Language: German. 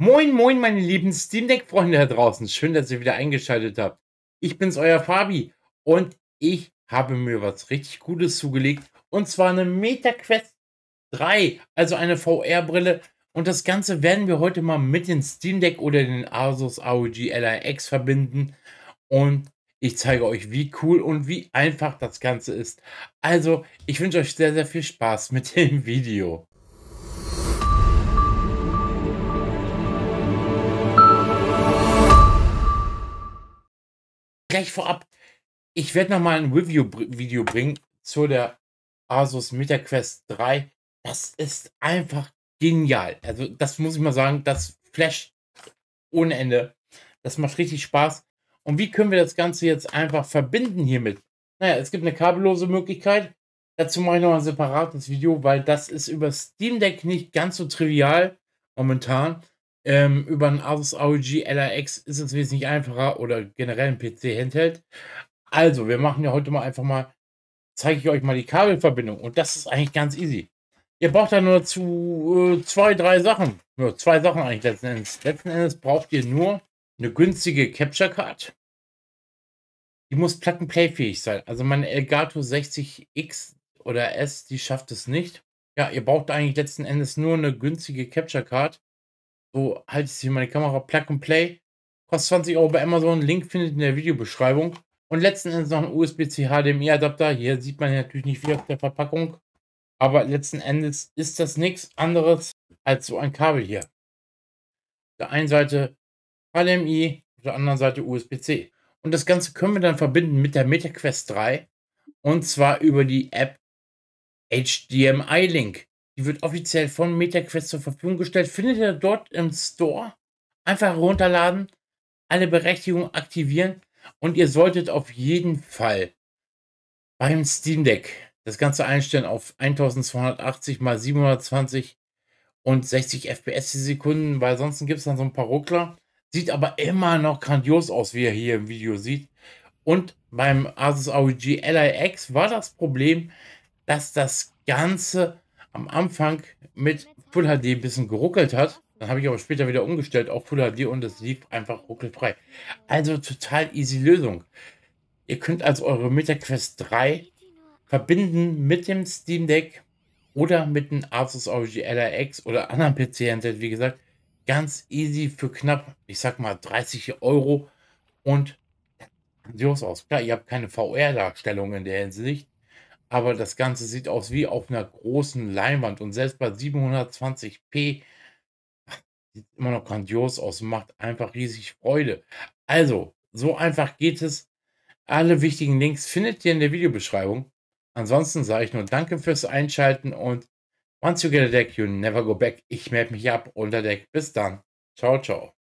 Moin, moin, meine lieben Steam Deck-Freunde da draußen. Schön, dass ihr wieder eingeschaltet habt. Ich bin's, euer Fabi. Und ich habe mir was richtig Gutes zugelegt. Und zwar eine MetaQuest 3, also eine VR-Brille. Und das Ganze werden wir heute mal mit dem Steam Deck oder den Asus ROG LRX verbinden. Und ich zeige euch, wie cool und wie einfach das Ganze ist. Also, ich wünsche euch sehr, sehr viel Spaß mit dem Video. gleich vorab, ich werde nochmal ein Review-Video bringen zu der Asus MetaQuest 3. Das ist einfach genial. Also, das muss ich mal sagen, das Flash ohne Ende. Das macht richtig Spaß. Und wie können wir das Ganze jetzt einfach verbinden hiermit? Naja, es gibt eine kabellose Möglichkeit. Dazu mache ich noch ein separates Video, weil das ist über Steam Deck nicht ganz so trivial momentan ähm, über ein Asus ROG LRX ist es wesentlich einfacher oder generell ein PC Handheld. Also, wir machen ja heute mal einfach mal, zeige ich euch mal die Kabelverbindung und das ist eigentlich ganz easy. Ihr braucht da nur zu äh, zwei, drei Sachen. Nur zwei Sachen eigentlich letzten Endes. Letzten Endes braucht ihr nur eine günstige Capture Card. Die muss plattenplayfähig sein. Also meine Elgato 60X oder S, die schafft es nicht. Ja, ihr braucht eigentlich letzten Endes nur eine günstige Capture Card so halte ich hier meine Kamera Plug and Play. Kostet 20 Euro bei Amazon. Link findet ihr in der Videobeschreibung. Und letzten Endes noch ein USB-C HDMI-Adapter. Hier sieht man natürlich nicht viel auf der Verpackung. Aber letzten Endes ist das nichts anderes als so ein Kabel hier. Auf der einen Seite HDMI, auf der anderen Seite USB-C. Und das Ganze können wir dann verbinden mit der MetaQuest 3. Und zwar über die App HDMI Link. Die wird offiziell von MetaQuest zur Verfügung gestellt. Findet ihr dort im Store. Einfach runterladen, alle Berechtigungen aktivieren und ihr solltet auf jeden Fall beim Steam Deck das Ganze einstellen auf 1280 x 720 und 60 FPS die Sekunden, weil sonst gibt es dann so ein paar Ruckler. Sieht aber immer noch grandios aus, wie ihr hier im Video sieht. Und beim Asus ROG LIX war das Problem, dass das Ganze am Anfang mit Full HD ein bisschen geruckelt hat. Dann habe ich aber später wieder umgestellt auf Full HD und es lief einfach ruckelfrei. Also total easy Lösung. Ihr könnt also eure MetaQuest 3 verbinden mit dem Steam Deck oder mit einem Asus ROG LRX oder anderen PC-Handset, wie gesagt. Ganz easy für knapp, ich sag mal 30 Euro und sieht aus. Klar, ihr habt keine VR-Darstellung in der Hinsicht, aber das Ganze sieht aus wie auf einer großen Leinwand und selbst bei 720p sieht immer noch grandios aus und macht einfach riesig Freude. Also, so einfach geht es. Alle wichtigen Links findet ihr in der Videobeschreibung. Ansonsten sage ich nur Danke fürs Einschalten und once you get a deck, you never go back. Ich melde mich ab unter Deck. Bis dann. Ciao, ciao.